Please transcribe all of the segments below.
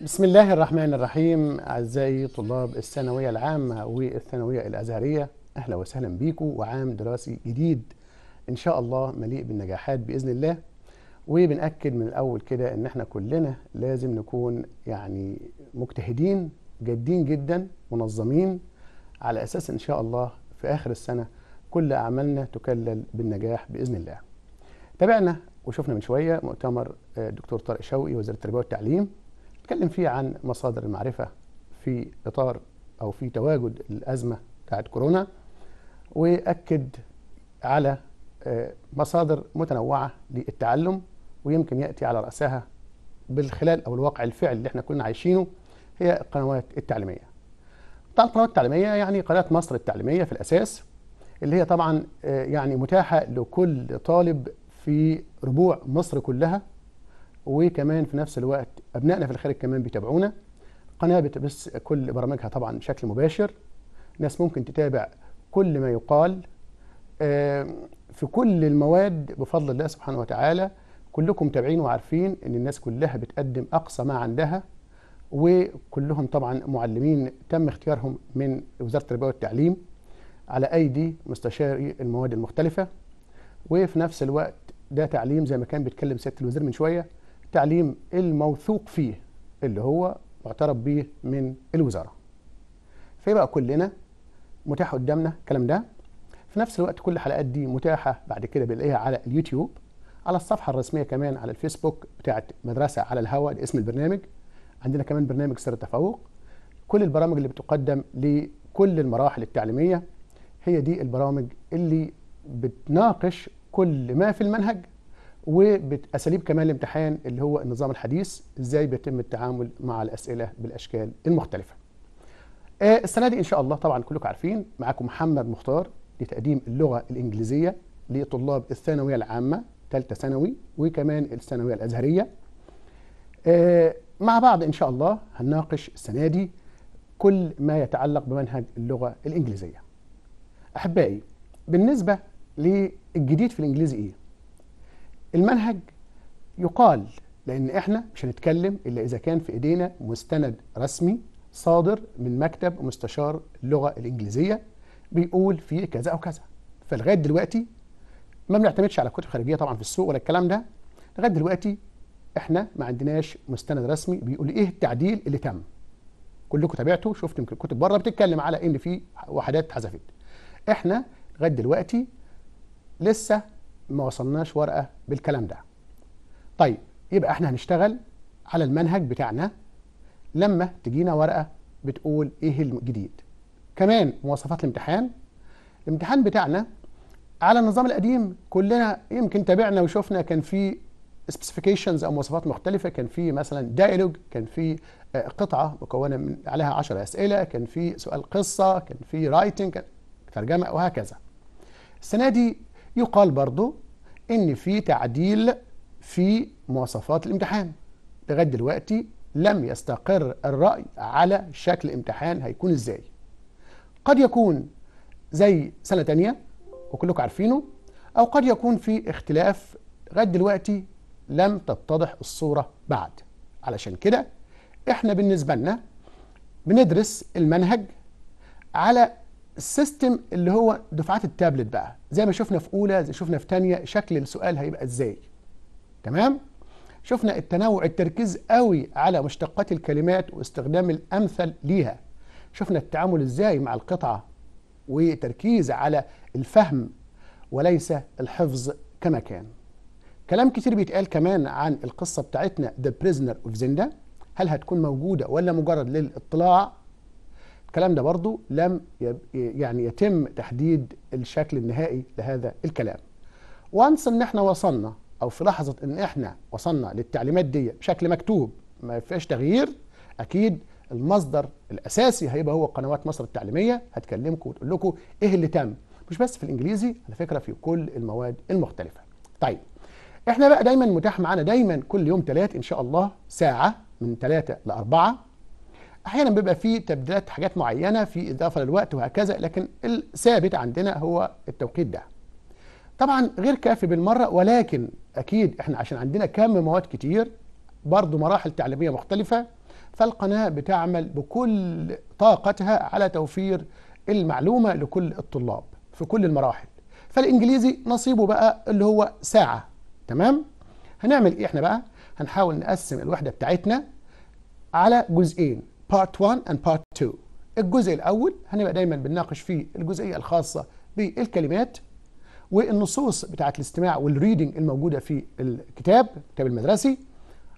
بسم الله الرحمن الرحيم أعزائي طلاب الثانوية العامة والثانوية الأزهرية أهلا وسهلا بيكم وعام دراسي جديد إن شاء الله مليء بالنجاحات بإذن الله وبنأكد من الأول كده إن إحنا كلنا لازم نكون يعني مجتهدين جادين جدا منظمين على أساس إن شاء الله في آخر السنة كل أعمالنا تكلل بالنجاح بإذن الله تابعنا وشفنا من شوية مؤتمر الدكتور آه، طارق شوقي وزير التربية والتعليم اتكلم فيه عن مصادر المعرفة في إطار أو في تواجد الأزمة بتاعت كورونا وأكد على آه، مصادر متنوعة للتعلم ويمكن يأتي على رأسها بالخلال أو الواقع الفعلي اللي احنا كنا عايشينه هي القنوات التعليمية بتاع القنوات التعليمية يعني قناة مصر التعليمية في الأساس اللي هي طبعا آه، يعني متاحة لكل طالب في ربوع مصر كلها وكمان في نفس الوقت ابنائنا في الخارج كمان بيتابعونا قناه بتبث كل برامجها طبعا بشكل مباشر ناس ممكن تتابع كل ما يقال في كل المواد بفضل الله سبحانه وتعالى كلكم متابعين وعارفين ان الناس كلها بتقدم اقصى ما عندها وكلهم طبعا معلمين تم اختيارهم من وزاره التربيه والتعليم على ايدي مستشاري المواد المختلفه وفي نفس الوقت ده تعليم زي ما كان بيتكلم سياده الوزير من شويه تعليم الموثوق فيه اللي هو معترف به من الوزاره فيبقى كلنا متاح قدامنا الكلام ده في نفس الوقت كل الحلقات دي متاحه بعد كده بنلاقيها على اليوتيوب على الصفحه الرسميه كمان على الفيسبوك بتاعه مدرسه على الهواء اسم البرنامج عندنا كمان برنامج سر التفوق كل البرامج اللي بتقدم لكل المراحل التعليميه هي دي البرامج اللي بتناقش كل ما في المنهج وباساليب كمان الامتحان اللي هو النظام الحديث ازاي بيتم التعامل مع الاسئله بالاشكال المختلفه آه، السنه دي ان شاء الله طبعا كلكم عارفين معاكم محمد مختار لتقديم اللغه الانجليزيه لطلاب الثانويه العامه ثالثه ثانوي وكمان الثانويه الازهريه آه، مع بعض ان شاء الله هنناقش السنه دي كل ما يتعلق بمنهج اللغه الانجليزيه احبائي بالنسبه للجديد في الانجليزي ايه المنهج يقال لأن إحنا مش هنتكلم إلا إذا كان في إيدينا مستند رسمي صادر من مكتب مستشار اللغة الإنجليزية بيقول فيه كذا أو كذا فلغاية دلوقتي ما بنعتمدش على كتب خارجية طبعا في السوق ولا الكلام ده لغاية دلوقتي إحنا ما عندناش مستند رسمي بيقول إيه التعديل اللي تم كلكم تابعتوا شفتوا يمكن كتب بره بتتكلم على ان في وحدات اتحذفت احنا لغايه دلوقتي لسه ما وصلناش ورقه بالكلام ده طيب يبقى احنا هنشتغل على المنهج بتاعنا لما تجينا ورقه بتقول ايه الجديد كمان مواصفات الامتحان الامتحان بتاعنا على النظام القديم كلنا يمكن تابعنا وشفنا كان في سبيسيفيكيشنز او مواصفات مختلفه كان في مثلا دايلوج كان في آه، قطعه مكونه من عليها 10 اسئله كان في سؤال قصه كان في رايتنج ترجمه وهكذا السنه دي يقال برضو ان في تعديل في مواصفات الامتحان لغايه دلوقتي لم يستقر الراي على شكل امتحان هيكون ازاي قد يكون زي سنه تانية وكلكم عارفينه او قد يكون في اختلاف لغايه دلوقتي لم تتضح الصوره بعد علشان كده احنا بالنسبه لنا بندرس المنهج على السيستم اللي هو دفعات التابلت بقى زي ما شفنا في اولى زي شفنا في ثانيه شكل السؤال هيبقى ازاي تمام شفنا التنوع التركيز قوي على مشتقات الكلمات واستخدام الامثل ليها شفنا التعامل ازاي مع القطعه وتركيز على الفهم وليس الحفظ كما كان كلام كتير بيتقال كمان عن القصه بتاعتنا ذا بريزنر اوف زيندا هل هتكون موجوده ولا مجرد للاطلاع الكلام ده برضو لم يعني يتم تحديد الشكل النهائي لهذا الكلام وانس ان احنا وصلنا او في لحظه ان احنا وصلنا للتعليمات دي بشكل مكتوب ما فيهاش تغيير اكيد المصدر الاساسي هيبقى هو قنوات مصر التعليميه هتكلمكم وتقول لكم ايه اللي تم مش بس في الانجليزي على فكره في كل المواد المختلفه طيب احنا بقى دايما متاح معانا دايما كل يوم ثلاث ان شاء الله ساعه من ثلاثة لأربعة احيانا بيبقى في تبديلات حاجات معينه في اضافه للوقت وهكذا لكن الثابت عندنا هو التوقيت ده طبعا غير كافي بالمره ولكن اكيد احنا عشان عندنا كم مواد كتير برضه مراحل تعليميه مختلفه فالقناه بتعمل بكل طاقتها على توفير المعلومه لكل الطلاب في كل المراحل فالانجليزي نصيبه بقى اللي هو ساعه تمام هنعمل ايه احنا بقى هنحاول نقسم الوحده بتاعتنا على جزئين بارت 1 اند بارت 2 الجزء الاول هنبقى دايما بنناقش فيه الجزئيه الخاصه بالكلمات والنصوص بتاعه الاستماع والريدنج الموجوده في الكتاب الكتاب المدرسي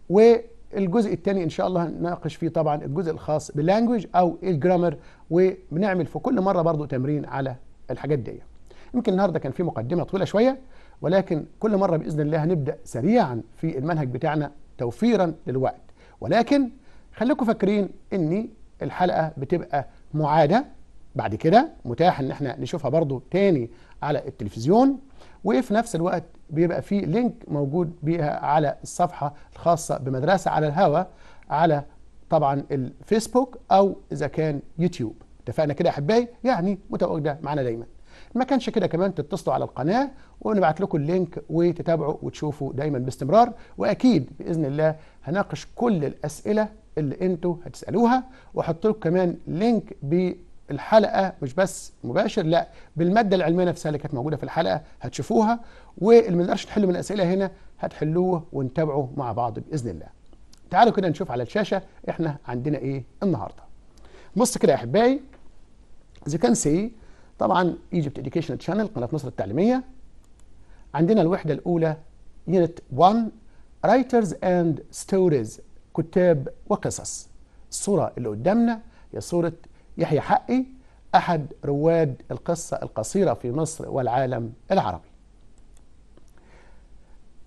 والجزء الثاني ان شاء الله هنناقش فيه طبعا الجزء الخاص باللانجوج او الجرامر وبنعمل في كل مره برضو تمرين على الحاجات دي يمكن النهارده كان في مقدمه طويله شويه ولكن كل مره باذن الله هنبدا سريعا في المنهج بتاعنا توفيرا للوقت ولكن خليكم فاكرين ان الحلقه بتبقى معاده بعد كده متاح ان احنا نشوفها برضو تاني على التلفزيون وفي نفس الوقت بيبقى في لينك موجود بيها على الصفحه الخاصه بمدرسه على الهوا على طبعا الفيسبوك او اذا كان يوتيوب اتفقنا كده يا احبائي يعني متواجده معانا دايما ما كانش كده كمان تتصلوا على القناه ونبعت لكم اللينك وتتابعوا وتشوفوا دايما باستمرار واكيد باذن الله هناقش كل الاسئله اللي انتوا هتسالوها واحط لكم كمان لينك بالحلقه مش بس مباشر لا بالماده العلميه نفسها اللي كانت موجوده في الحلقه هتشوفوها واللي ما نقدرش نحل من الاسئله هنا هتحلوه ونتابعه مع بعض باذن الله. تعالوا كده نشوف على الشاشه احنا عندنا ايه النهارده. بص كده يا احبائي زي كان سي طبعا ايجيبت اديوكيشن تشانل قناه مصر التعليميه عندنا الوحده الاولى يونت 1 رايترز اند ستوريز كتاب وقصص الصورة اللي قدامنا هي صورة يحيى حقي أحد رواد القصة القصيرة في مصر والعالم العربي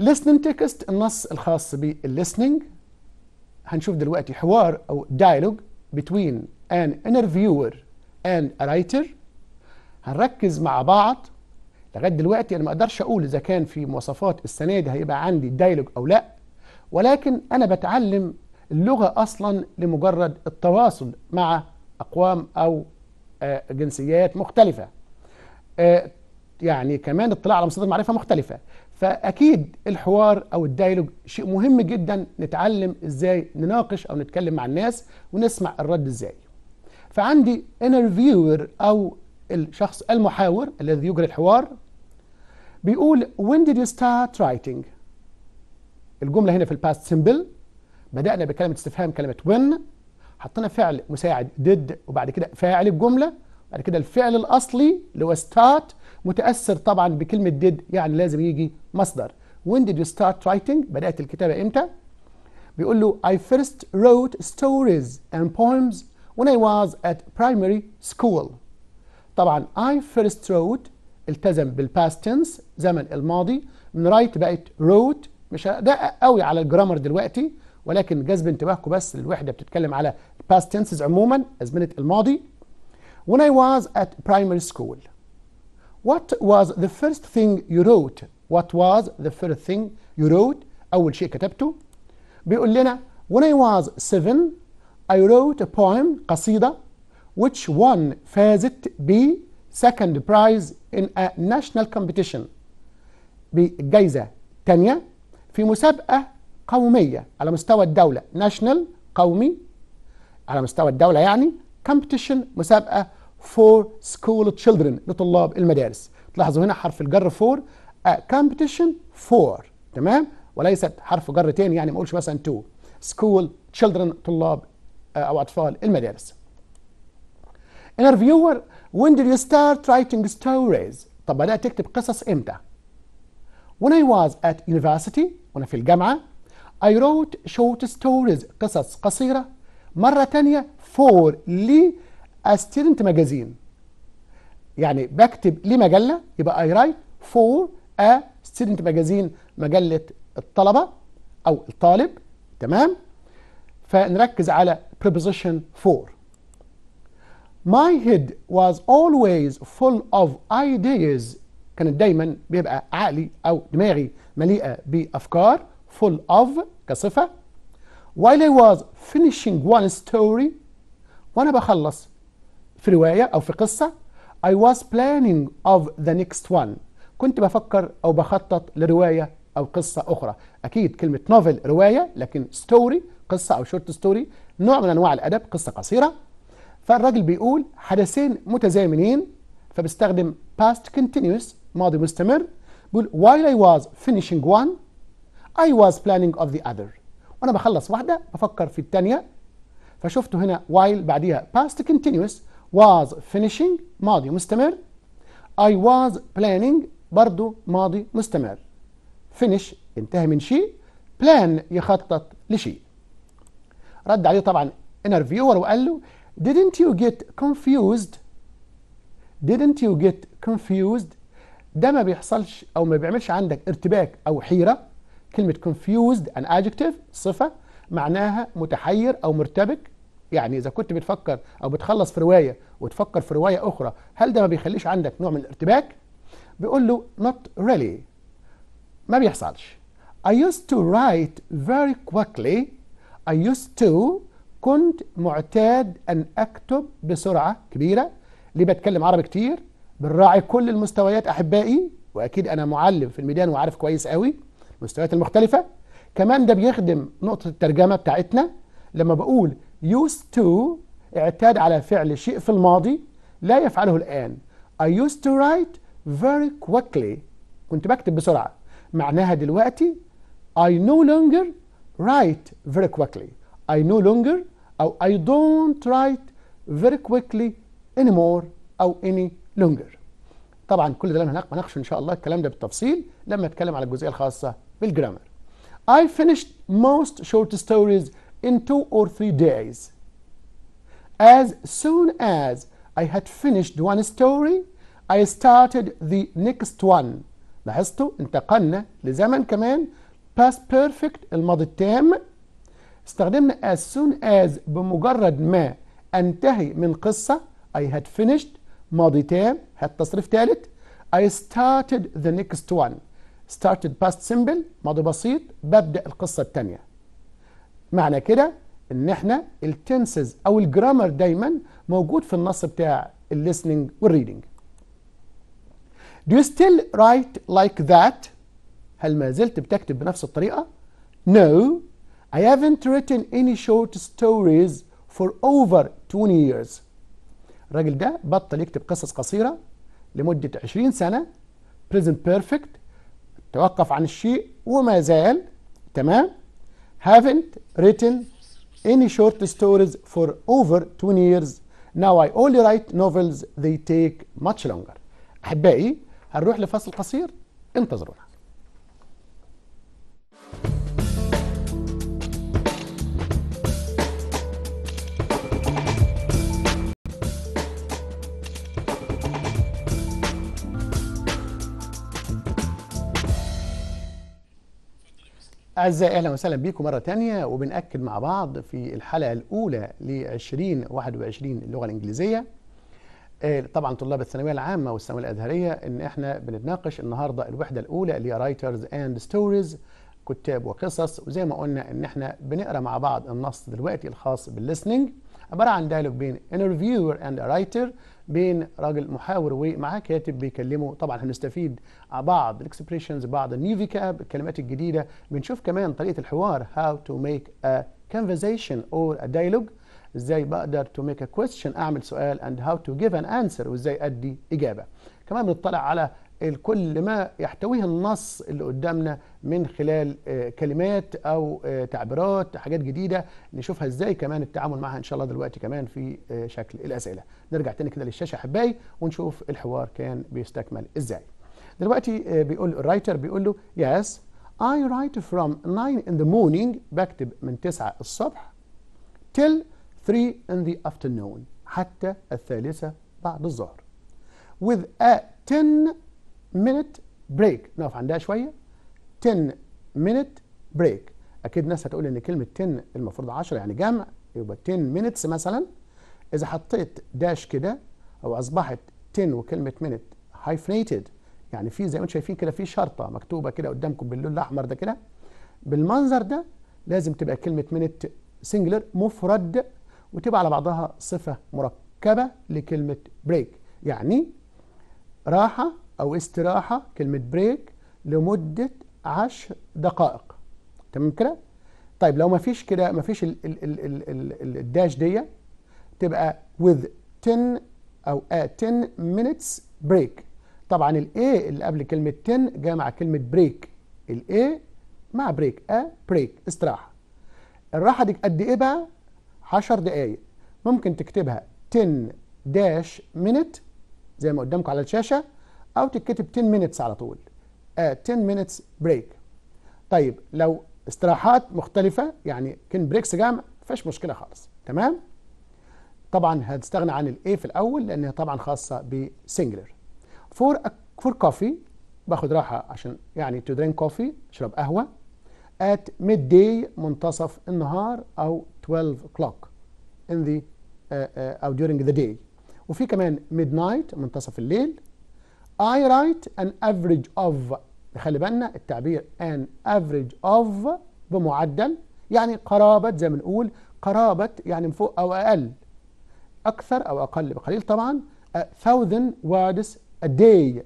listening text النص الخاص بالlistening هنشوف دلوقتي حوار أو dialogue between an interviewer and a writer هنركز مع بعض لغايه دلوقتي انا ما اقدرش اقول اذا كان في مواصفات السنه دي هيبقى عندي dialogue او لا ولكن أنا بتعلم اللغة أصلا لمجرد التواصل مع أقوام أو آه، جنسيات مختلفة آه، يعني كمان اطلاع على مصادر معرفة مختلفة فأكيد الحوار أو الدايلوج شيء مهم جدا نتعلم إزاي نناقش أو نتكلم مع الناس ونسمع الرد إزاي فعندي انترفيور أو الشخص المحاور الذي يجري الحوار بيقول when did you start writing الجمله هنا في الباست سمبل بدانا بكلمه استفهام كلمه when حطينا فعل مساعد did وبعد كده فاعل الجمله بعد كده الفعل الاصلي اللي هو start متاثر طبعا بكلمه did يعني لازم يجي مصدر when did you start writing بدات الكتابه امتى بيقول له I first wrote stories and poems when I was at primary school طبعا I first wrote التزم بالباست تنس زمن الماضي من write بقت wrote مش هدقق قوي على الجرامر دلوقتي ولكن جذب انتباهكم بس للوحده بتتكلم على past tenses عموما ازمنه الماضي When I was at primary school What was the first thing you wrote? What was the first thing you wrote? أول شيء كتبته بيقول لنا When I was seven I wrote a poem قصيدة which won فازت ب second prize in a national competition بجايزة تانية في مسابقة قومية على مستوى الدولة ناشونال قومي على مستوى الدولة يعني كومبتيشن مسابقة فور سكول تشيلدرن لطلاب المدارس تلاحظوا هنا حرف الجر فور كومبتيشن فور تمام وليست حرف جر تاني يعني ما اقولش مثلا تو سكول تشيلدرن طلاب آه، او اطفال المدارس interviewer when did you start writing stories طب بدات تكتب قصص امتى when I was at university وأنا في الجامعة I wrote short stories قصص قصيرة مرة تانية for لي a student magazine يعني بكتب لمجلة يبقى I write for a student magazine مجلة الطلبة أو الطالب تمام فنركز على preposition for My head was always full of ideas كانت دايما بيبقى عقلي أو دماغي مليئة بأفكار full of كصفة while I was finishing one story وأنا بخلص في رواية أو في قصة I was planning of the next one كنت بفكر أو بخطط لرواية أو قصة أخرى أكيد كلمة نوفل رواية لكن ستوري قصة أو شورت ستوري نوع من أنواع الأدب قصة قصيرة فالراجل بيقول حدثين متزامنين فبيستخدم past continuous ماضي مستمر بيقول while I was finishing one I was planning of the other وانا بخلص واحده بفكر في الثانيه فشفت هنا while بعديها past continuous was finishing ماضي مستمر I was planning برضو ماضي مستمر finish انتهى من شيء plan يخطط لشيء رد عليه طبعا interviewer وقال له didn't you get confused didn't you get confused ده ما بيحصلش او ما بيعملش عندك ارتباك او حيره كلمه confused an adjective صفه معناها متحير او مرتبك يعني اذا كنت بتفكر او بتخلص في روايه وتفكر في روايه اخرى هل ده ما بيخليش عندك نوع من الارتباك بيقول له not really ما بيحصلش I used to write very quickly I used to كنت معتاد أن أكتب بسرعة كبيرة ليه بتكلم عربي كتير بنراعي كل المستويات احبائي واكيد انا معلم في الميدان وعارف كويس قوي المستويات المختلفه كمان ده بيخدم نقطه الترجمه بتاعتنا لما بقول يوز تو اعتاد على فعل شيء في الماضي لا يفعله الان I used to write very quickly كنت بكتب بسرعه معناها دلوقتي I no longer write very quickly I no longer أو I don't write very quickly anymore أو any لونجر طبعا كل ده هناك هناقشه ان شاء الله الكلام ده بالتفصيل لما اتكلم على الجزئيه الخاصه بالجرامر I finished most short stories in two or three days as soon as I had finished one story I started the next one لاحظتوا انتقلنا لزمن كمان past perfect الماضي التام استخدمنا as soon as بمجرد ما انتهي من قصه I had finished ماضي تام هات تصريف ثالث I started the next one started past simple ماضي بسيط ببدأ القصة الثانية معنى كده ان احنا التنسز او الجرامر دايما موجود في النص بتاع الليسننج والريدنج Do you still write like that? هل ما زلت بتكتب بنفس الطريقة؟ No, I haven't written any short stories for over 20 years. الراجل ده بطل يكتب قصص قصيرة لمدة 20 سنة بريزنت بيرفكت توقف عن الشيء وما زال تمام haven't written any short stories for over 20 years now I only write novels they take much longer أحبائي هنروح لفصل قصير انتظرونا أعزائي أهلا وسهلا بكم مرة تانية وبنأكد مع بعض في الحلقة الأولى ل 2021 اللغة الإنجليزية آه، طبعا طلاب الثانوية العامة والثانوية الأزهرية إن إحنا بنتناقش النهاردة الوحدة الأولى اللي هي رايترز أند ستوريز كتاب وقصص وزي ما قلنا إن إحنا بنقرأ مع بعض النص دلوقتي الخاص بالليسننج عبارة عن دايلوج بين interviewer and a writer بين راجل محاور ومعاه كاتب بيكلمه طبعا هنستفيد بعض الاكسبريشنز بعض النيو فيكاب الكلمات الجديده بنشوف كمان طريقه الحوار هاو تو ميك ا كونفرزيشن اور ا دايلوج ازاي بقدر تو ميك ا كويستشن اعمل سؤال اند هاو تو جيف ان انسر وازاي ادي اجابه كمان بنطلع على كل ما يحتويه النص اللي قدامنا من خلال آه، كلمات او آه، تعبيرات حاجات جديده نشوفها ازاي كمان التعامل معها ان شاء الله دلوقتي كمان في آه، شكل الاسئله نرجع تاني كده للشاشه حباي ونشوف الحوار كان بيستكمل ازاي دلوقتي بيقول الرايتر بيقول له يس I write from 9 in the morning بكتب من 9 الصبح till 3 in the afternoon حتى الثالثة بعد الظهر with a 10 مينت بريك نقف عندها شويه 10 مينت بريك اكيد ناس هتقول ان كلمه 10 المفروض 10 يعني جمع يبقى 10 minutes مثلا اذا حطيت داش كده او اصبحت 10 وكلمه مينت هايفنيتد يعني في زي ما انتم شايفين كده في شرطه مكتوبه كده قدامكم باللون الاحمر ده كده بالمنظر ده لازم تبقى كلمه مينت سنجلر مفرد وتبقى على بعضها صفه مركبه لكلمه بريك يعني راحه أو استراحة كلمة بريك لمدة عشر دقائق تمام كده؟ طيب لو ما فيش كده ما فيش الداش دي تبقى with 10 أو a 10 minutes break طبعا الـ A اللي قبل كلمة 10 جاء مع كلمة بريك الـ A مع بريك A بريك استراحة الراحة دي قد إيه بقى؟ 10 دقايق ممكن تكتبها 10 داش minute زي ما قدامكم على الشاشة او تتكتب 10 مينتس على طول 10 مينتس بريك طيب لو استراحات مختلفه يعني كان بريكس جامع فيش مشكله خالص تمام طبعا هتستغنى عن الاي في الاول لانها طبعا خاصه بسنجلر فور فور كوفي باخد راحه عشان يعني تو درينك كوفي اشرب قهوه ات ميد داي منتصف النهار او 12 كلوك ان ذا او during ذا داي وفي كمان ميد نايت منتصف الليل I write an average of خلي بالنا التعبير an average of بمعدل يعني قرابة زي ما نقول قرابة يعني من فوق أو أقل أكثر أو أقل بقليل طبعا 1000 words a day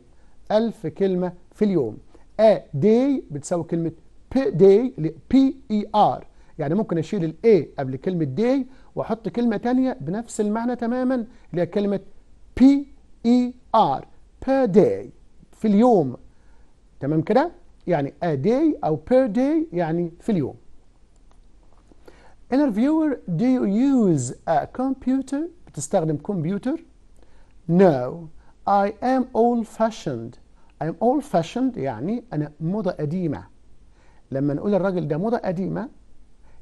1000 كلمة في اليوم a day بتساوي كلمة day ل p e r يعني ممكن أشيل ال a قبل كلمة day وأحط كلمة تانية بنفس المعنى تماما اللي هي كلمة p e r per day في اليوم تمام كده يعني a day أو per day يعني في اليوم interviewer do you use a computer بتستخدم كمبيوتر no I am old fashioned I am old fashioned يعني أنا موضة قديمة لما نقول الراجل ده موضة قديمة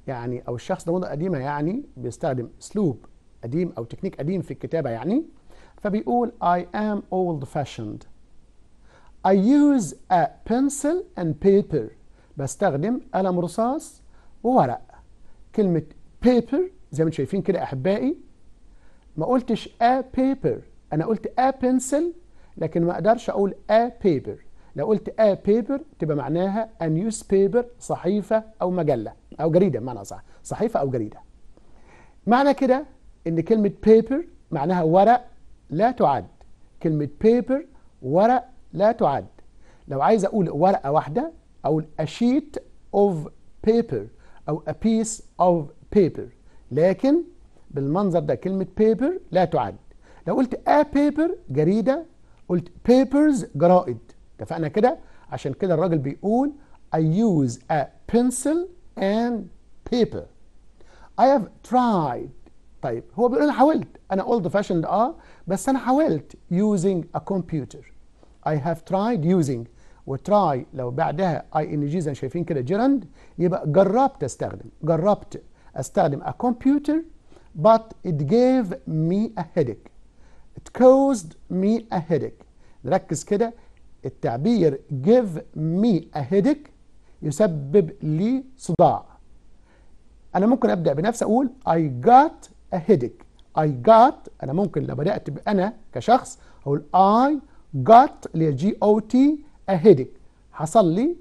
يعني أو الشخص ده موضة قديمة يعني بيستخدم أسلوب قديم أو تكنيك قديم في الكتابة يعني فبيقول I am old fashioned I use a pencil and paper بستخدم قلم رصاص وورق كلمة paper زي ما انتم شايفين كده أحبائي ما قلتش a paper أنا قلت a pencil لكن ما أقدرش أقول a paper لو قلت a paper تبقى معناها a newspaper صحيفة أو مجلة أو جريدة بمعنى صح صحيفة أو جريدة معنى كده إن كلمة paper معناها ورق لا تعد كلمة paper ورق لا تعد لو عايز أقول ورقة واحدة أقول a sheet of paper أو a piece of paper لكن بالمنظر ده كلمة paper لا تعد لو قلت a paper جريدة قلت papers جرائد اتفقنا كده عشان كده الراجل بيقول I use a pencil and paper I have tried طيب هو بيقول انا حاولت انا اولد فاشند اه بس انا حاولت يوزنج ا كمبيوتر اي هاف ترايد يوزنج وتراي لو بعدها اي ان جي زي ما شايفين كده جيرند يبقى جربت استخدم جربت استخدم ا كمبيوتر but it gave me a headache it caused me a headache ركز كده التعبير give me a headache يسبب لي صداع انا ممكن ابدا بنفسي اقول I got a headache I got أنا ممكن لو بدأت بأنا كشخص أقول I got اللي هي جي أو تي a headache حصل لي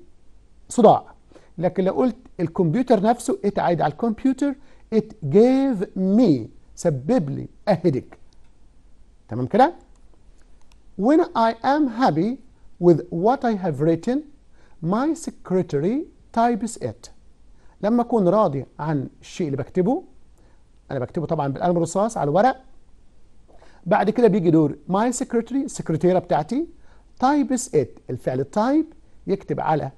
صداع لكن لو قلت الكمبيوتر نفسه اتعاد على الكمبيوتر it gave me سبب لي a headache تمام كده when I am happy with what I have written my secretary types it لما أكون راضي عن الشيء اللي بكتبه انا بكتبه طبعا بالقلم الرصاص على الورق بعد كده بيجي دور ماي سكرتري السكرتيره بتاعتي تايبس ات الفعل التايب يكتب على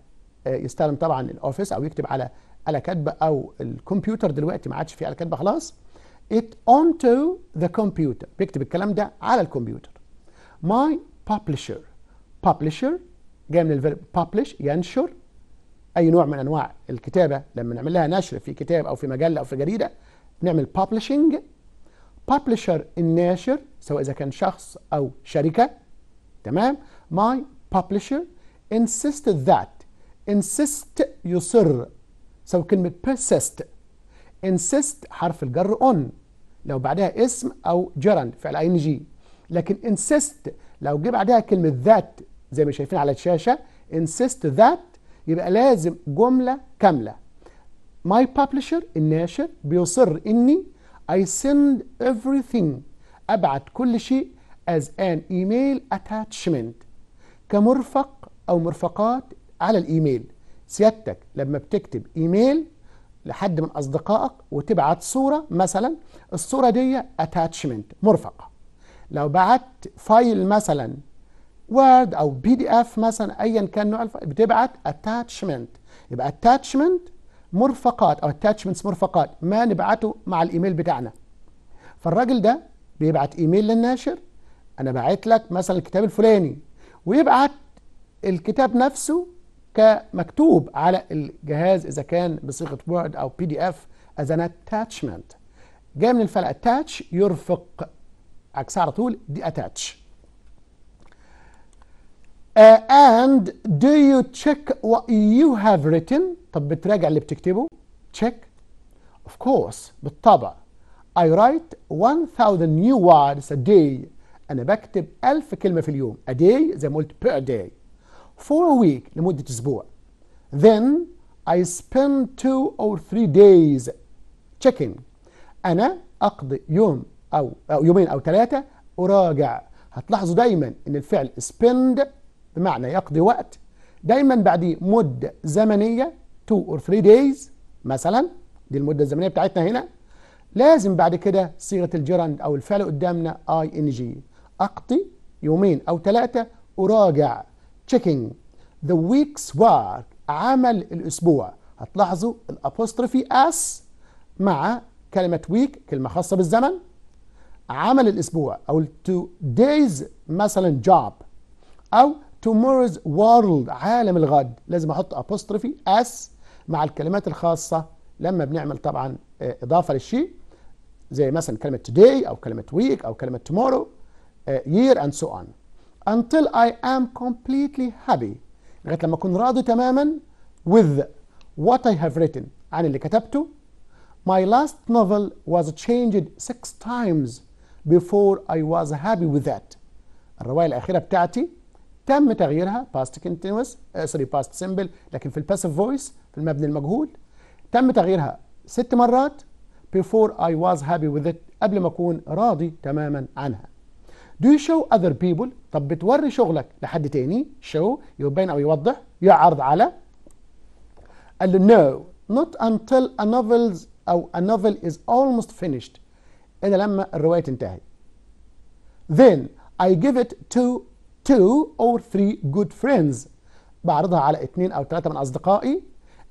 آه، يستخدم طبعا الاوفيس او يكتب على على كاتبه او الكمبيوتر دلوقتي ما عادش في على كاتبه خلاص ات اون تو ذا كمبيوتر بيكتب الكلام ده على الكمبيوتر ماي publisher publisher جاي من الفيرب publish ينشر اي نوع من انواع الكتابه لما نعمل لها نشر في كتاب او في مجله او في جريده نعمل بابلشنج بابلشر الناشر سواء اذا كان شخص او شركه تمام my publisher insisted that insist يصر سواء كلمه persist insist حرف الجر on لو بعدها اسم او جرند فعل اي ان جي لكن insist لو جه بعدها كلمه ذات زي ما شايفين على الشاشه insist that يبقى لازم جمله كامله My publisher الناشر بيصر اني I send everything ابعت كل شيء as an email attachment كمرفق او مرفقات على الايميل سيادتك لما بتكتب ايميل لحد من اصدقائك وتبعت صوره مثلا الصوره دي attachment مرفقه لو بعت فايل مثلا وورد او بي دي اف مثلا ايا كان نوع الفايل بتبعت attachment يبقى attachment مرفقات او اتاتشمنتس مرفقات ما نبعته مع الايميل بتاعنا فالراجل ده بيبعت ايميل للناشر انا باعت لك مثلا الكتاب الفلاني ويبعت الكتاب نفسه كمكتوب على الجهاز اذا كان بصيغه وورد او بي دي اف از ان اتاتشمنت جاي من الفرق اتاتش يرفق عكسها على طول دي اتاتش Uh, and do you check what you have written طب بتراجع اللي بتكتبه check of course بالطبع I write 1000 new words a day أنا بكتب ألف كلمة في اليوم a day زي ما قلت per day for a week لمدة أسبوع then I spend two or three days checking أنا أقضي يوم أو, أو يومين أو ثلاثة أراجع هتلاحظوا دايما إن الفعل spend بمعنى يقضي وقت دايما بعديه مدة زمنية 2 or 3 days مثلا دي المدة الزمنية بتاعتنا هنا لازم بعد كده صيغة الجرند أو الفعل قدامنا اي ان جي أقضي يومين أو ثلاثة أراجع checking the week's work عمل الأسبوع هتلاحظوا الأبوستروفي أس مع كلمة ويك كلمة خاصة بالزمن عمل الأسبوع أو to days مثلا job أو tomorrow's world عالم الغد لازم احط ابوستروفي اس مع الكلمات الخاصة لما بنعمل طبعا آه، اضافة للشيء زي مثلا كلمة today او كلمة week او كلمة tomorrow آه، year and so on until I am completely happy لغاية لما أكون راضي تماما with what I have written عن اللي كتبته My last novel was changed six times before I was happy with that الرواية الأخيرة بتاعتي تم تغييرها past continuous سوري آه، past simple لكن في الباسيف فويس في المبني المجهول تم تغييرها ست مرات before I was happy with it قبل ما أكون راضي تماما عنها do you show other people طب بتوري شغلك لحد تاني show يبين أو يوضح يعرض على قال له no not until a novel's أو a novel is almost finished إلا لما الرواية تنتهي then I give it to two or three good friends بعرضها على اثنين أو ثلاثة من أصدقائي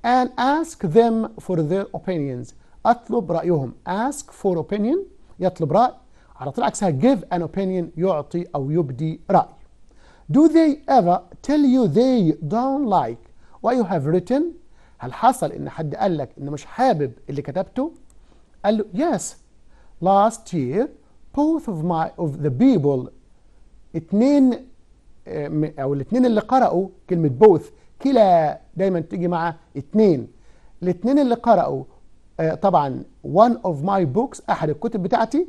and ask them for their opinions أطلب رأيهم ask for opinion يطلب رأي على طول عكسها give an opinion يعطي أو يبدي رأي do they ever tell you they don't like what you have written هل حصل إن حد قال لك إنه مش حابب اللي كتبته قال له yes last year both of my of the people اتنين آه، او الاثنين اللي قرأوا كلمة بوث كلا دايما تيجي مع اثنين الاثنين اللي قرأوا آه، طبعا one of my books أحد الكتب بتاعتي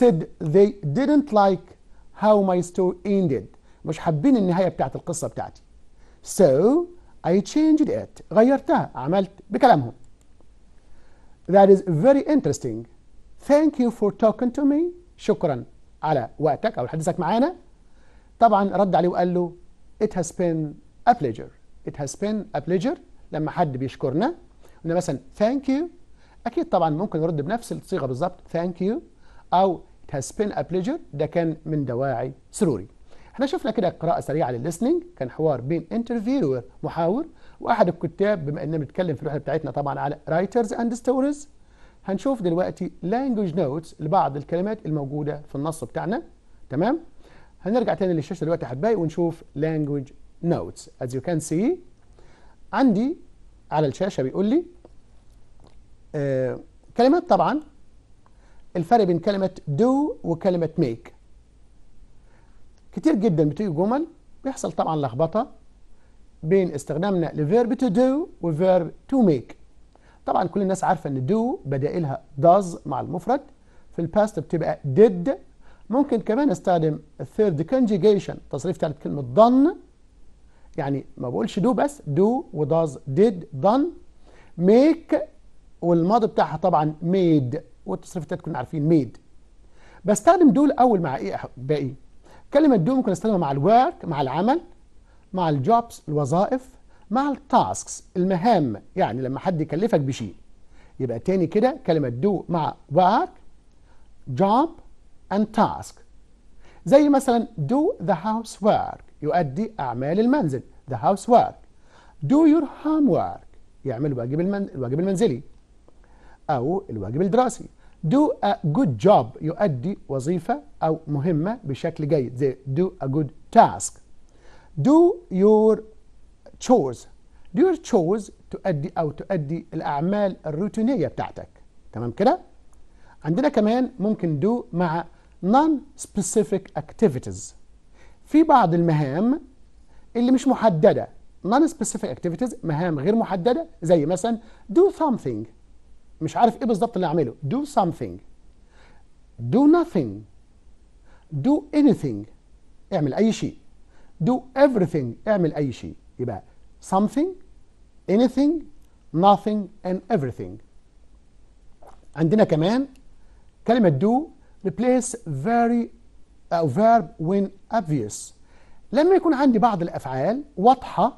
said they didn't like how my story ended مش حابين النهاية بتاعت القصة بتاعتي so I changed it غيرتها عملت بكلامهم that is very interesting thank you for talking to me شكرا على وقتك أو حديثك معانا طبعا رد عليه وقال له it has been a pleasure it has been a pleasure لما حد بيشكرنا قلنا مثلا thank you اكيد طبعا ممكن نرد بنفس الصيغه بالظبط thank you او it has been a pleasure ده كان من دواعي سروري احنا شفنا كده قراءه سريعه للليسننج كان حوار بين انترفيور محاور واحد الكتاب بما اننا بنتكلم في الوحده بتاعتنا طبعا على رايترز اند ستوريز هنشوف دلوقتي لانجوج نوتس لبعض الكلمات الموجوده في النص بتاعنا تمام هنرجع تاني للشاشه دلوقتي يا حبايبي ونشوف language notes از يو كان سي عندي على الشاشه بيقول لي آه كلمات طبعا الفرق بين كلمه do وكلمه make كتير جدا بتيجي جمل بيحصل طبعا لخبطه بين استخدامنا لفيرب تو دو وفيرب تو ميك طبعا كل الناس عارفه ان دو بدائلها داز مع المفرد في الباست بتبقى did ممكن كمان استخدم الثيرد كونجيجيشن تصريف تالت كلمه دن يعني ما بقولش دو بس دو وداز ديد دن ميك والماضي بتاعها طبعا ميد والتصريف التالت كنا عارفين ميد بستخدم دو الاول مع ايه باقي كلمه دو ممكن استخدمها مع الورك مع العمل مع الجوبس الوظائف مع التاسكس المهام يعني لما حد يكلفك بشيء يبقى تاني كده كلمه دو مع ورك جوب and task زي مثلا do the housework يؤدي أعمال المنزل the housework do your homework يعمل واجب المن... الواجب المنزلي أو الواجب الدراسي do a good job يؤدي وظيفة أو مهمة بشكل جيد زي do a good task do your chores do your chores تؤدي أو تؤدي الأعمال الروتينية بتاعتك تمام كده؟ عندنا كمان ممكن do مع non-specific activities في بعض المهام اللي مش محددة non-specific activities مهام غير محددة زي مثلا do something مش عارف ايه بالظبط اللي اعمله do something do nothing do anything اعمل اي شيء do everything اعمل اي شيء يبقى something anything nothing and everything عندنا كمان كلمة do replace very أو uh, verb when obvious لما يكون عندي بعض الأفعال واضحة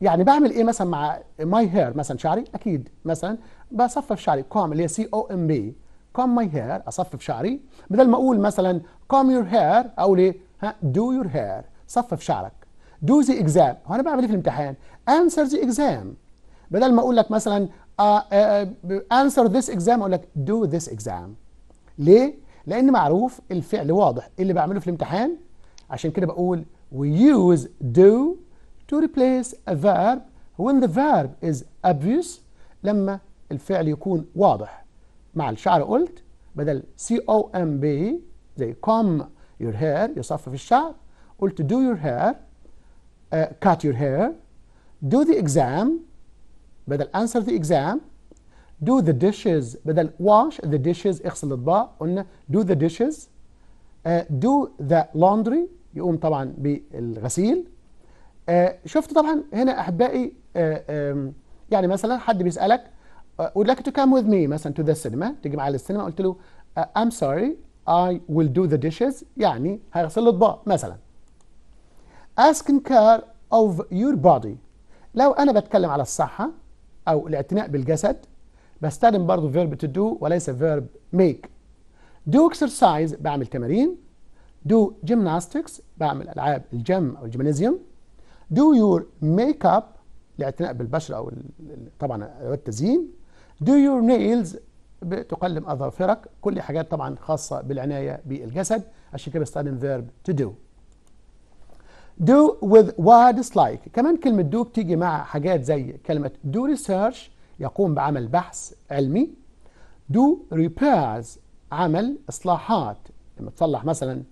يعني بعمل إيه مثلا مع my hair مثلا شعري أكيد مثلا بصفف شعري comb اللي هي C O M B comb my hair أصفف شعري بدل ما أقول مثلا comb your hair أقول إيه do your hair صفف شعرك do the exam هو أنا بعمل إيه في الامتحان answer the exam بدل ما أقول لك مثلا uh, uh, answer this exam أقول لك do this exam ليه؟ لأن معروف الفعل واضح اللي بعمله في الامتحان عشان كده بقول we use do to replace a verb when the verb is obvious لما الفعل يكون واضح مع الشعر قلت بدل C-O-M-B زي come your hair يصفف الشعر قلت do your hair uh, cut your hair do the exam بدل answer the exam do the dishes بدل wash the dishes اغسل الاطباق قلنا do the dishes uh, do the laundry يقوم طبعا بالغسيل uh, شفت طبعا هنا احبائي uh, um, يعني مثلا حد بيسالك uh, would like to come with me مثلا to the cinema تيجي معايا للسينما قلت له uh, I'm sorry I will do the dishes يعني هغسل الاطباق مثلا asking care of your body لو انا بتكلم على الصحه او الاعتناء بالجسد بستخدم برضه فيرب تو دو وليس فيرب ميك دو اكسرسايز بعمل تمارين دو جيمناستكس بعمل العاب الجيم او الجيمنازيوم دو يور ميك اب الاعتناء بالبشره او طبعا ادوات التزيين دو يور نيلز بتقلم اظافرك كل حاجات طبعا خاصه بالعنايه بالجسد عشان كده بستخدم فيرب تو دو do with what dislike كمان كلمة do بتيجي مع حاجات زي كلمة do research يقوم بعمل بحث علمي do repairs عمل إصلاحات لما تصلح مثلا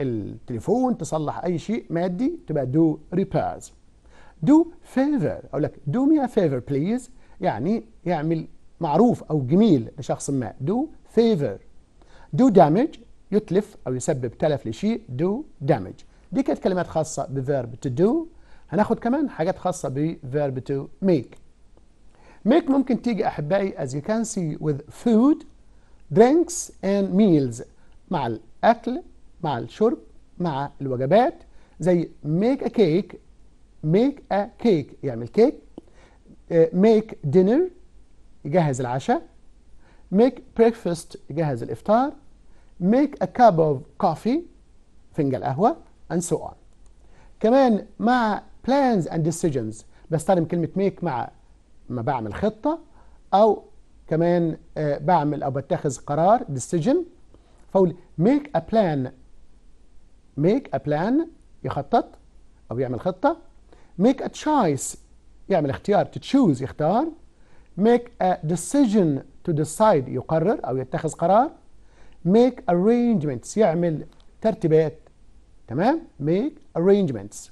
التليفون تصلح أي شيء مادي تبقى do repairs do favor أقول لك do me a favor please يعني يعمل معروف أو جميل لشخص ما do favor do damage يتلف أو يسبب تلف لشيء do damage دي كانت كلمات خاصة بفيرب to do هناخد كمان حاجات خاصة بفيرب to make make ممكن تيجي أحبائي as you can see with food drinks and meals مع الأكل مع الشرب مع الوجبات زي make a cake make a cake يعمل كيك make dinner يجهز العشاء make breakfast يجهز الإفطار make a cup of coffee فنجان قهوة and so on كمان مع plans and decisions بستخدم كلمة make مع ما بعمل خطة أو كمان بعمل أو بتخذ قرار decision فقول make a plan make a plan يخطط أو يعمل خطة make a choice يعمل اختيار to choose يختار make a decision to decide يقرر أو يتخذ قرار make arrangements يعمل ترتيبات تمام make arrangements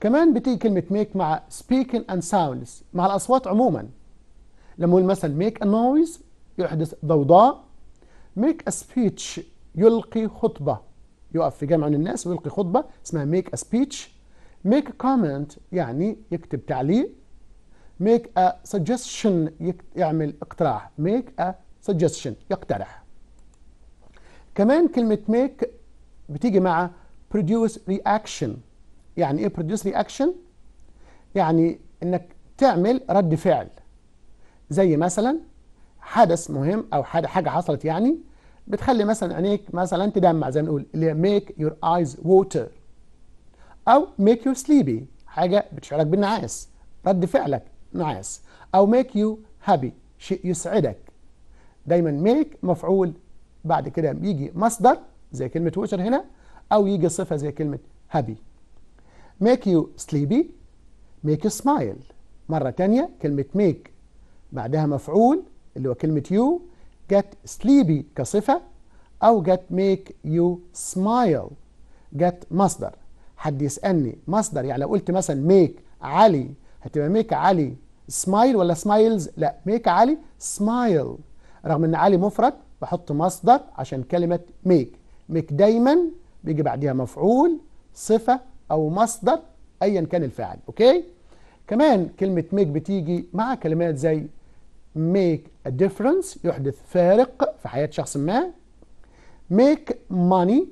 كمان بتيجي كلمة make مع speaking and sounds مع الأصوات عموما لما نقول مثلا make a noise يحدث ضوضاء make a speech يلقي خطبة يقف في من الناس ويلقي خطبة اسمها make a speech make a comment يعني يكتب تعليق make a suggestion يعمل اقتراح make a suggestion يقترح كمان كلمة make بتيجي مع produce reaction يعني ايه برودوس رياكشن يعني انك تعمل رد فعل زي مثلا حدث مهم او حاجه حصلت يعني بتخلي مثلا عينيك مثلا تدمع زي ما نقول اللي هي ميك يور ايز ووتر او ميك يو سليبي حاجه بتشعرك بالنعاس رد فعلك نعاس او ميك يو هابي شيء يسعدك دايما ميك مفعول بعد كده بيجي مصدر زي كلمه ووتر هنا او يجي صفه زي كلمه هابي make you sleepy make you smile مرة تانية كلمة make بعدها مفعول اللي هو كلمة you get sleepy كصفة أو get make you smile get مصدر حد يسألني مصدر يعني لو قلت مثلا make علي هتبقى make علي سمايل ولا سمايلز لا make علي سمايل رغم ان علي مفرد بحط مصدر عشان كلمة make make دايما بيجي بعدها مفعول صفة او مصدر ايا كان الفاعل اوكي كمان كلمه ميك بتيجي مع كلمات زي ميك ا difference يحدث فارق في حياه شخص ما ميك ماني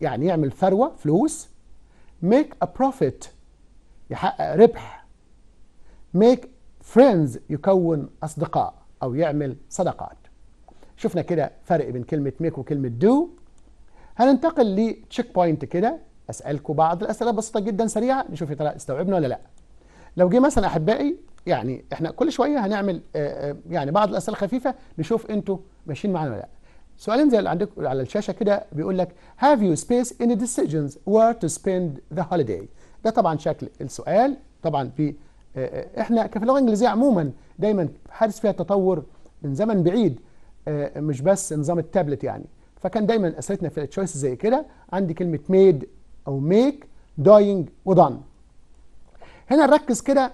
يعني يعمل ثروه فلوس ميك ا بروفيت يحقق ربح ميك فريندز يكون اصدقاء او يعمل صداقات شفنا كده فرق بين كلمه ميك وكلمه دو هننتقل لتشيك بوينت كده اسالكم بعض الاسئله بسيطه جدا سريعه نشوف يا ترى استوعبنا ولا لا لو جه مثلا احبائي يعني احنا كل شويه هنعمل آه، آه، يعني بعض الاسئله خفيفه نشوف انتوا ماشيين معانا ولا لا سؤالين زي اللي عندكم على الشاشه كده بيقول لك have you space any decisions where to spend the هوليداي ده طبعا شكل السؤال طبعا في آه، احنا كفي اللغه الانجليزيه عموما دايما حادث فيها تطور من زمن بعيد مش بس نظام التابلت يعني فكان دايما اسئلتنا في التشويس زي كده عندي كلمه ميد أو make doing ودن هنا نركز كده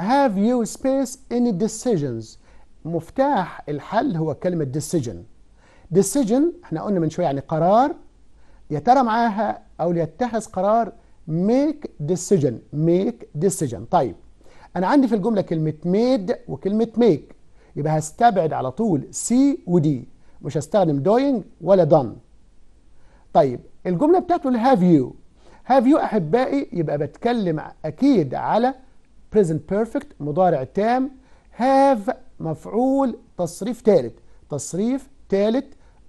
have you space any decisions مفتاح الحل هو كلمة decision decision احنا قلنا من شوية يعني قرار يا ترى معاها أو ليتخذ قرار make decision make decision طيب أنا عندي في الجملة كلمة made وكلمة make يبقى هستبعد على طول سي ودي مش هستخدم doing ولا done طيب الجملة بتاعته have you هاف يو احبائي يبقى بتكلم اكيد على present perfect مضارع تام هاف مفعول تصريف ثالث تصريف ثالث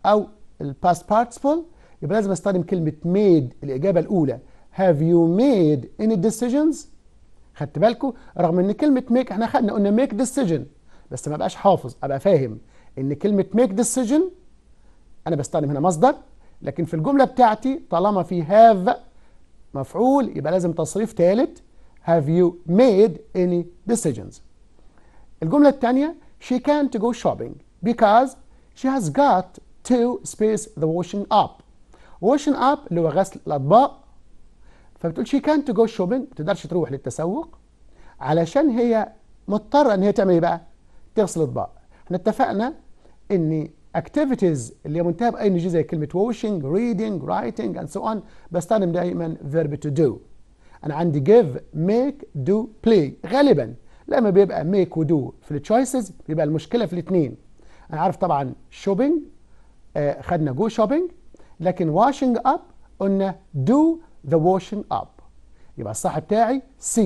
او الباست participle يبقى لازم استخدم كلمه made الاجابه الاولى have you made any decisions خدت بالكم رغم ان كلمه make احنا خدنا قلنا make decision بس ما بقاش حافظ ابقى فاهم ان كلمه make decision انا بستخدم هنا مصدر لكن في الجمله بتاعتي طالما في have مفعول يبقى لازم تصريف ثالث have you made any decisions الجملة الثانية she can't go shopping because she has got to space the washing up washing up اللي هو غسل الأطباق فبتقول she can't go shopping ما تقدرش تروح للتسوق علشان هي مضطرة إن هي تعمل إيه بقى؟ تغسل أطباق احنا اتفقنا إن activities اللي منتهى بأي نجي زي كلمة washing, reading, writing and so on بستخدم دائما verb to do أنا عندي give, make, do, play غالبا لما بيبقى make و do في choices بيبقى المشكلة في الاثنين أنا عارف طبعا shopping آه خدنا go shopping لكن washing up قلنا do the washing up يبقى الصح بتاعي C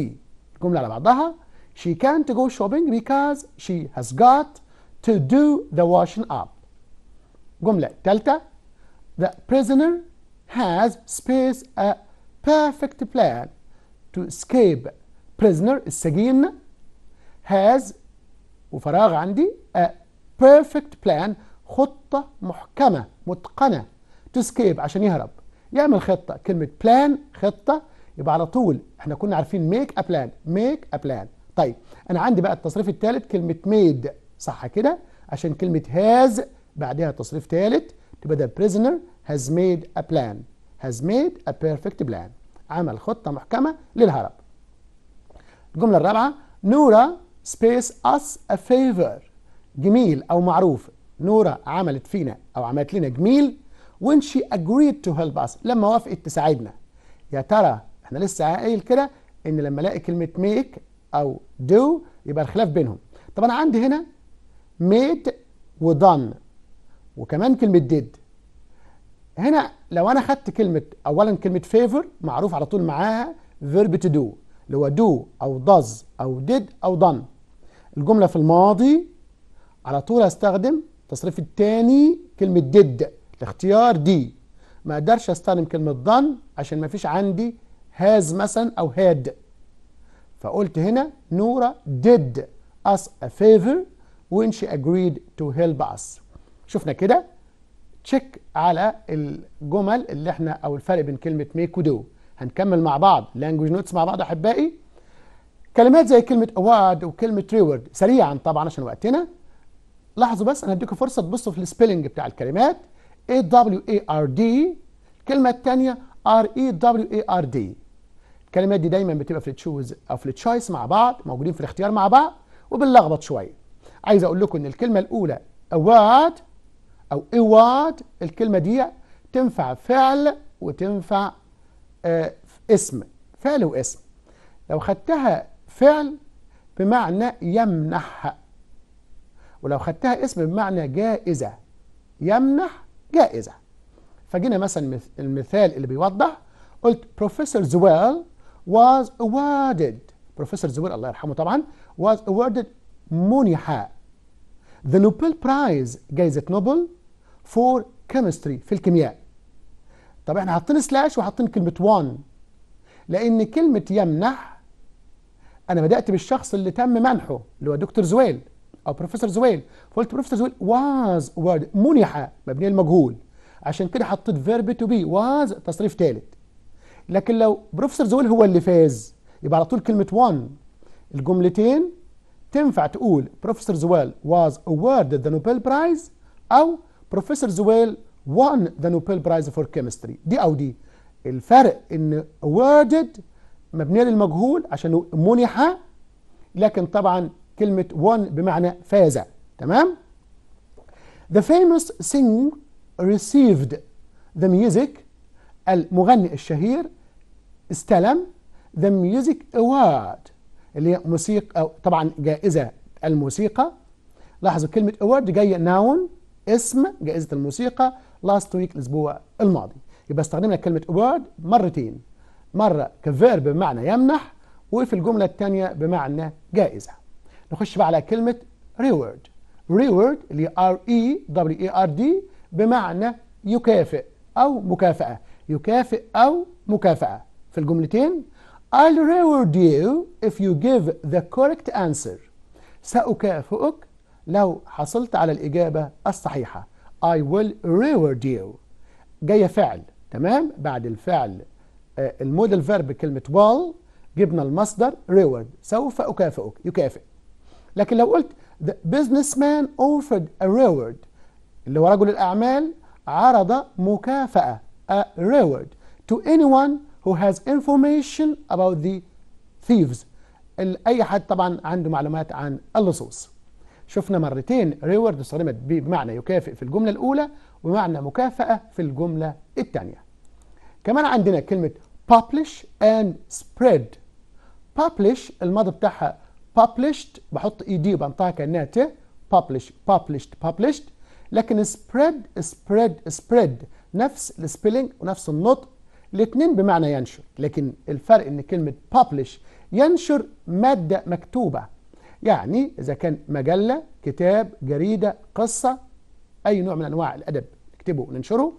الجملة على بعضها She can't go shopping because she has got to do the washing up جملة تالتة The prisoner has space a perfect plan to escape prisoner السجين has وفراغ عندي a perfect plan خطة محكمة متقنة to escape عشان يهرب يعمل خطة كلمة plan خطة يبقى على طول احنا كنا عارفين make a plan make a plan طيب انا عندي بقى التصريف الثالث كلمة made صح كده عشان كلمة has بعدها تصريف ثالث تبقى ده prisoner has made a plan has made a perfect plan عمل خطة محكمة للهرب الجملة الرابعة نورا سبيس اس a favor جميل أو معروف نورا عملت فينا أو عملت لنا جميل when she agreed to help us لما وافقت تساعدنا يا ترى احنا لسه قايل كده ان لما الاقي كلمة make أو do يبقى الخلاف بينهم طب أنا عندي هنا made done وكمان كلمه ديد هنا لو انا خدت كلمه اولا كلمه فيفر معروف على طول معاها فيرب تو دو اللي هو دو او داز او ديد او دان الجمله في الماضي على طول هستخدم تصريف الثاني كلمه ديد الاختيار دي ما اقدرش استخدم كلمه دان عشان ما فيش عندي هاز مثلا او هاد فقلت هنا نورا did us a favor when she agreed to help us شفنا كده تشيك على الجمل اللي احنا او الفرق بين كلمه ميك ودو هنكمل مع بعض لانجوج نوتس مع بعض احبائي كلمات زي كلمه اوارد وكلمه ريورد سريعا طبعا عشان وقتنا لاحظوا بس انا هديكم فرصه تبصوا في السبيلنج بتاع الكلمات اي دبليو اي ار دي الكلمه الثانيه ار اي e دبليو اي ار دي الكلمات دي دايما بتبقى في التشوز او في التشويس مع بعض موجودين في الاختيار مع بعض وبنلخبط شويه عايز اقول لكم ان الكلمه الاولى اوارد أو اوعد الكلمة دي تنفع فعل وتنفع آه اسم فعل واسم لو خدتها فعل بمعنى يمنح ولو خدتها اسم بمعنى جائزة يمنح جائزة فجينا مثلا المثال اللي بيوضح قلت بروفيسور زويل was awarded بروفيسور زويل الله يرحمه طبعا was awarded منحة the Nobel Prize جائزة نوبل فور كيمستري في الكيمياء طب احنا حاطين سلاش وحاطين كلمه وان لان كلمه يمنح انا بدات بالشخص اللي تم منحه اللي هو دكتور زويل او بروفيسور زويل فقلت بروفيسور زويل واز وورد منح مبني المجهول عشان كده حطيت فيرب تو بي واز تصريف ثالث لكن لو بروفيسور زويل هو اللي فاز يبقى على طول كلمه وان الجملتين تنفع تقول بروفيسور زويل واز اوورد ذا نوبل برايز او بروفيسور زويل won the Nobel Prize for Chemistry دي أو دي الفرق إن awarded مبنية للمجهول عشان منح لكن طبعا كلمة won بمعنى فاز تمام The famous singer received the music المغني الشهير استلم the music award اللي هي موسيقى أو طبعا جائزة الموسيقى لاحظوا كلمة award جاية noun اسم جائزة الموسيقى لاست ويك الأسبوع الماضي يبقى استخدمنا كلمة award مرتين مرة كفيرب بمعنى يمنح وفي الجملة الثانية بمعنى جائزة نخش بقى على كلمة reward reward اللي هي r e w e r d بمعنى يكافئ أو مكافأة يكافئ أو مكافأة في الجملتين I'll reward you if you give the correct answer سأكافئك لو حصلت على الإجابة الصحيحة I will reward you جاية فعل تمام بعد الفعل آه، المودل فيرب كلمة will جبنا المصدر reward سوف أكافئك يكافئ لكن لو قلت the businessman offered a reward اللي هو رجل الأعمال عرض مكافأة a reward to anyone who has information about the thieves أي حد طبعا عنده معلومات عن اللصوص شفنا مرتين ريورد استخدمت بمعنى يكافئ في الجملة الأولى ومعنى مكافأة في الجملة الثانية كمان عندنا كلمة publish and spread publish الماضي بتاعها published بحط اي e دي وبنطقها كانها ت publish published published لكن spread spread spread نفس السبيلنج ونفس النطق الاثنين بمعنى ينشر لكن الفرق ان كلمه publish ينشر ماده مكتوبه يعني إذا كان مجلة كتاب جريدة قصة أي نوع من أنواع الأدب نكتبه وننشره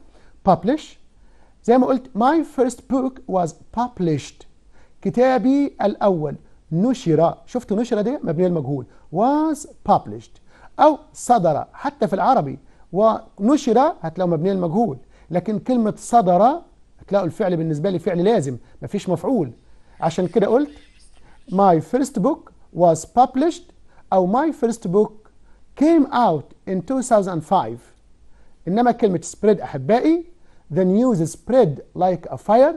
publish زي ما قلت my first book was published كتابي الأول نشر شفتوا نشر دي مبنية المجهول was published أو صدر حتى في العربي ونشر هتلاقوا مبنية المجهول لكن كلمة صدر هتلاقوا الفعل بالنسبة لي فعل لازم مفيش مفعول عشان كده قلت my first book was published أو my first book came out in 2005 إنما كلمة spread أحبائي the news spread like a fire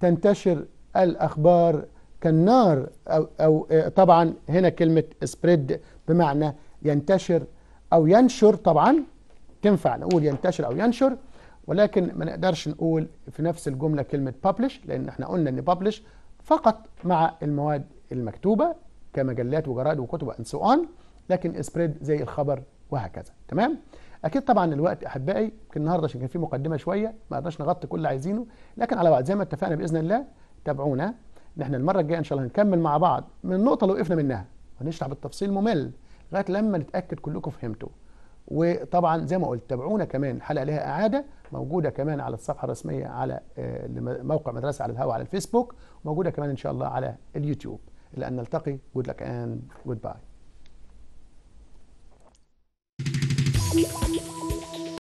تنتشر الأخبار كالنار أو, أو طبعا هنا كلمة spread بمعنى ينتشر أو ينشر طبعا تنفع نقول ينتشر أو ينشر ولكن ما نقدرش نقول في نفس الجملة كلمة publish لأن احنا قلنا إن publish فقط مع المواد المكتوبة كمجلات وجرائد وكتب اند سو اون لكن سبريد زي الخبر وهكذا تمام اكيد طبعا الوقت احبائي يمكن النهارده عشان كان في مقدمه شويه ما قدرناش نغطي كل اللي عايزينه لكن على بعد زي ما اتفقنا باذن الله تابعونا ان احنا المره الجايه ان شاء الله هنكمل مع بعض من النقطه اللي وقفنا منها هنشرح بالتفصيل ممل لغايه لما نتاكد كلكم فهمتوا وطبعا زي ما قلت تابعونا كمان حلقه لها اعاده موجوده كمان على الصفحه الرسميه على آه، موقع مدرسه على الهواء على الفيسبوك وموجوده كمان ان شاء الله على اليوتيوب إلى أن نلتقي good luck and goodbye